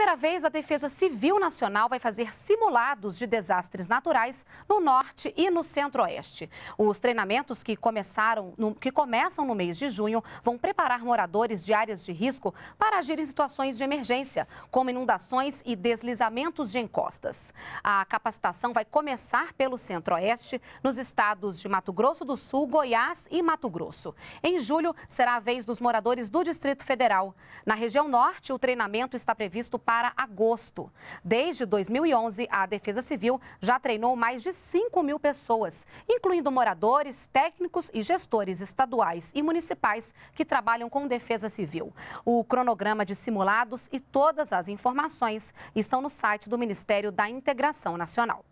primeira vez, a Defesa Civil Nacional vai fazer simulados de desastres naturais no norte e no centro-oeste. Os treinamentos que, começaram no, que começam no mês de junho vão preparar moradores de áreas de risco para agir em situações de emergência, como inundações e deslizamentos de encostas. A capacitação vai começar pelo centro-oeste, nos estados de Mato Grosso do Sul, Goiás e Mato Grosso. Em julho, será a vez dos moradores do Distrito Federal. Na região norte, o treinamento está previsto para para agosto. Desde 2011, a Defesa Civil já treinou mais de 5 mil pessoas, incluindo moradores, técnicos e gestores estaduais e municipais que trabalham com Defesa Civil. O cronograma de simulados e todas as informações estão no site do Ministério da Integração Nacional.